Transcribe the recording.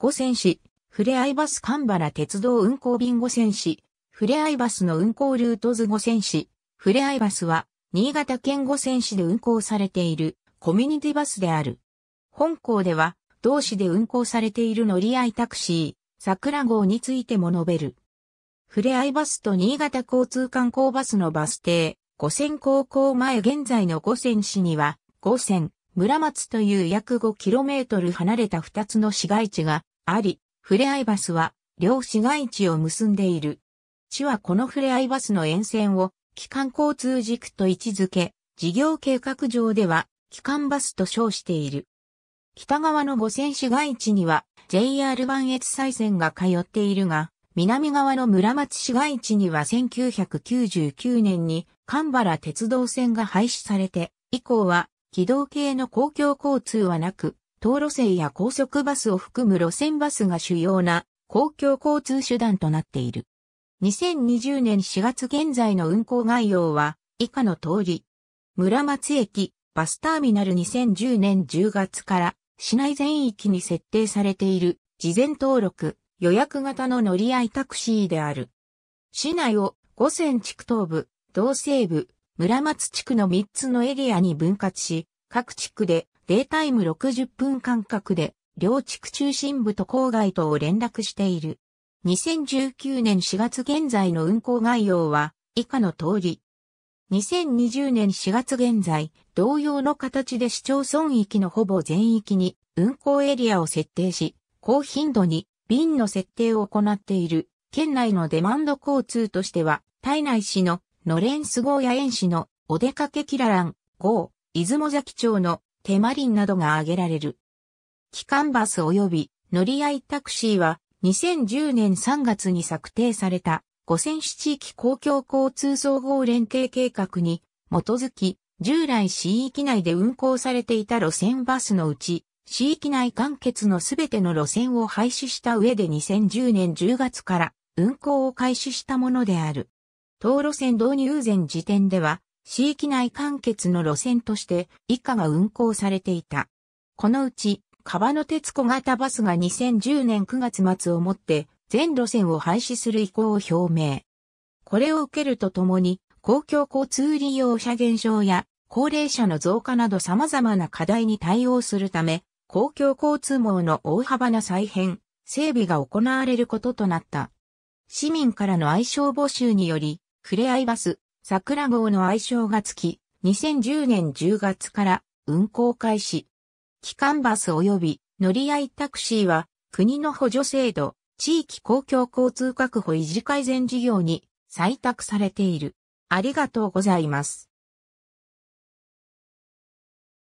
五線市、ふれあいバス神原鉄道運行便五線市、ふれあいバスの運行ルート図五線市、ふれあいバスは、新潟県五線市で運行されている、コミュニティバスである。本校では、同市で運行されている乗り合いタクシー、桜号についても述べる。ふれあいバスと新潟交通観光バスのバス停、五線高校前現在の五線市には、五線、村松という約 5km 離れた二つの市街地があり、ふれあいバスは両市街地を結んでいる。市はこのふれあいバスの沿線を基幹交通軸と位置づけ、事業計画上では基幹バスと称している。北側の五線市街地には JR 磐越西線が通っているが、南側の村松市街地には1999年に神原鉄道線が廃止されて、以降は軌道系の公共交通はなく、道路線や高速バスを含む路線バスが主要な公共交通手段となっている。2020年4月現在の運行概要は以下の通り。村松駅、バスターミナル2010年10月から市内全域に設定されている事前登録予約型の乗り合いタクシーである。市内を五線地区東部、道西部、村松地区の3つのエリアに分割し、各地区でデータイム60分間隔で、両地区中心部と郊外とを連絡している。2019年4月現在の運行概要は、以下の通り。2020年4月現在、同様の形で市町村域のほぼ全域に運行エリアを設定し、高頻度に便の設定を行っている。県内のデマンド交通としては、体内市のノレンス号や園市のお出かけキララン号、出雲崎町のテマリンなどが挙げられる。機関バス及び乗り合いタクシーは2010年3月に策定された五千市地域公共交通総合連携計画に基づき従来市域内で運行されていた路線バスのうち市域内完結のすべての路線を廃止した上で2010年10月から運行を開始したものである。当路線導入前時点では市域内完結の路線として以下が運行されていた。このうち、川野鉄小型バスが2010年9月末をもって全路線を廃止する意向を表明。これを受けるとともに、公共交通利用者減少や高齢者の増加など様々な課題に対応するため、公共交通網の大幅な再編、整備が行われることとなった。市民からの愛称募集により、ふれあいバス、桜号の愛称がつき、2010年10月から運行開始。機関バス及び乗り合いタクシーは国の補助制度、地域公共交通確保維持改善事業に採択されている。ありがとうございます。